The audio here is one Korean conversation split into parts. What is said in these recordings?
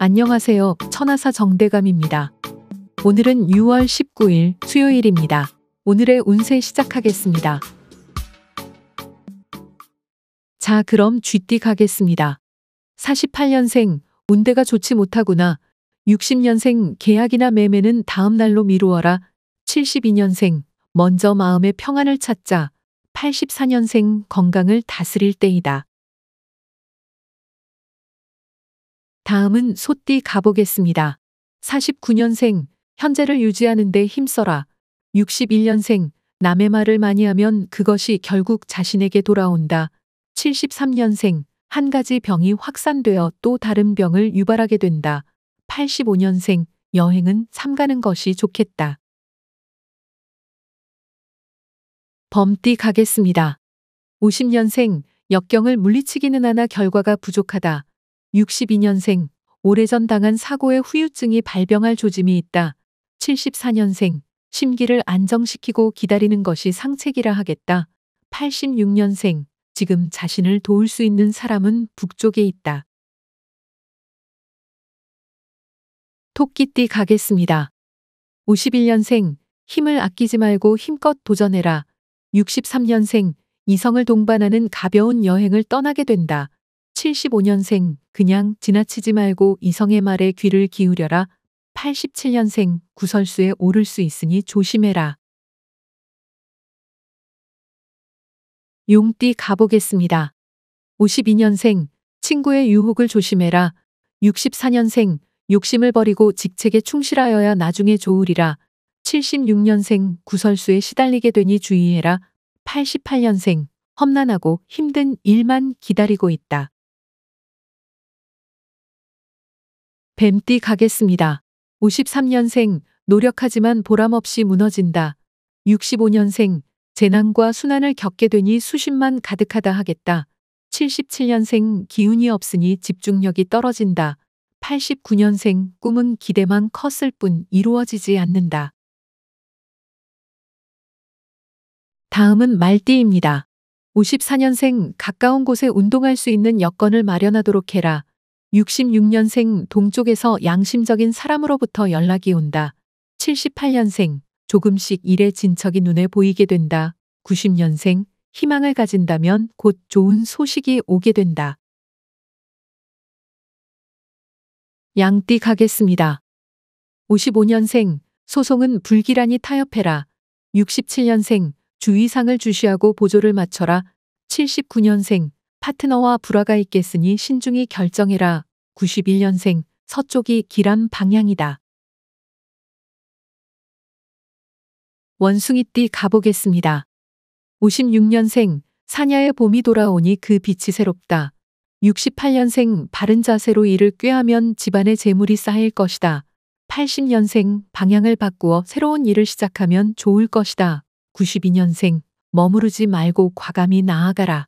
안녕하세요. 천하사 정대감입니다. 오늘은 6월 19일 수요일입니다. 오늘의 운세 시작하겠습니다. 자, 그럼 쥐띠 가겠습니다. 48년생, 운대가 좋지 못하구나. 60년생, 계약이나 매매는 다음 날로 미루어라. 72년생, 먼저 마음의 평안을 찾자. 84년생, 건강을 다스릴 때이다. 다음은 소띠 가보겠습니다. 49년생, 현재를 유지하는 데 힘써라. 61년생, 남의 말을 많이 하면 그것이 결국 자신에게 돌아온다. 73년생, 한 가지 병이 확산되어 또 다른 병을 유발하게 된다. 85년생, 여행은 삼가는 것이 좋겠다. 범띠 가겠습니다. 50년생, 역경을 물리치기는 하나 결과가 부족하다. 62년생, 오래전 당한 사고의 후유증이 발병할 조짐이 있다. 74년생, 심기를 안정시키고 기다리는 것이 상책이라 하겠다. 86년생, 지금 자신을 도울 수 있는 사람은 북쪽에 있다. 토끼띠 가겠습니다. 51년생, 힘을 아끼지 말고 힘껏 도전해라. 63년생, 이성을 동반하는 가벼운 여행을 떠나게 된다. 75년생, 그냥 지나치지 말고 이성의 말에 귀를 기울여라. 87년생, 구설수에 오를 수 있으니 조심해라. 용띠 가보겠습니다. 52년생, 친구의 유혹을 조심해라. 64년생, 욕심을 버리고 직책에 충실하여야 나중에 좋으리라. 76년생, 구설수에 시달리게 되니 주의해라. 88년생, 험난하고 힘든 일만 기다리고 있다. 뱀띠 가겠습니다. 53년생, 노력하지만 보람없이 무너진다. 65년생, 재난과 수난을 겪게 되니 수십만 가득하다 하겠다. 77년생, 기운이 없으니 집중력이 떨어진다. 89년생, 꿈은 기대만 컸을 뿐 이루어지지 않는다. 다음은 말띠입니다. 54년생, 가까운 곳에 운동할 수 있는 여건을 마련하도록 해라. 66년생 동쪽에서 양심적인 사람으로부터 연락이 온다. 78년생 조금씩 일의 진척이 눈에 보이게 된다. 90년생 희망을 가진다면 곧 좋은 소식이 오게 된다. 양띠 가겠습니다. 55년생 소송은 불길하니 타협해라. 67년생 주의상을 주시하고 보조를 맞춰라. 79년생 파트너와 불화가 있겠으니 신중히 결정해라. 91년생 서쪽이 기람 방향이다. 원숭이띠 가보겠습니다. 56년생 사냐의 봄이 돌아오니 그 빛이 새롭다. 68년생 바른 자세로 일을 꾀하면 집안의 재물이 쌓일 것이다. 80년생 방향을 바꾸어 새로운 일을 시작하면 좋을 것이다. 92년생 머무르지 말고 과감히 나아가라.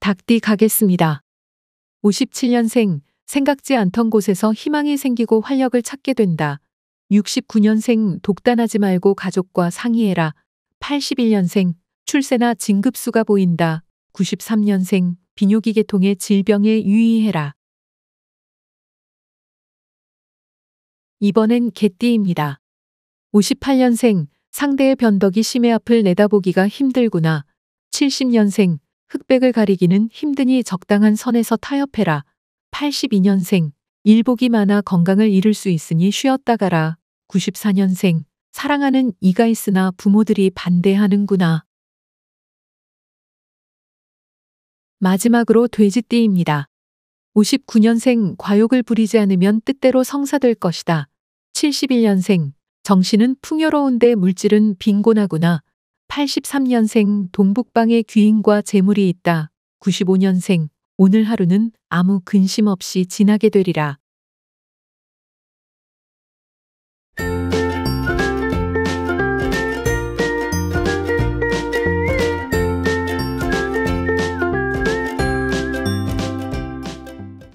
닭띠 가겠습니다. 57년생, 생각지 않던 곳에서 희망이 생기고 활력을 찾게 된다. 69년생, 독단하지 말고 가족과 상의해라. 81년생, 출세나 진급수가 보인다. 93년생, 비뇨기계통의 질병에 유의해라. 이번엔 개띠입니다. 58년생, 상대의 변덕이 심해 앞을 내다보기가 힘들구나. 70년생, 흑백을 가리기는 힘드니 적당한 선에서 타협해라. 82년생 일복이 많아 건강을 잃을 수 있으니 쉬었다 가라. 94년생 사랑하는 이가 있으나 부모들이 반대하는구나. 마지막으로 돼지띠입니다. 59년생 과욕을 부리지 않으면 뜻대로 성사될 것이다. 71년생 정신은 풍요로운데 물질은 빈곤하구나. 83년생 동북방에 귀인과 재물이 있다. 95년생 오늘 하루는 아무 근심 없이 지나게 되리라.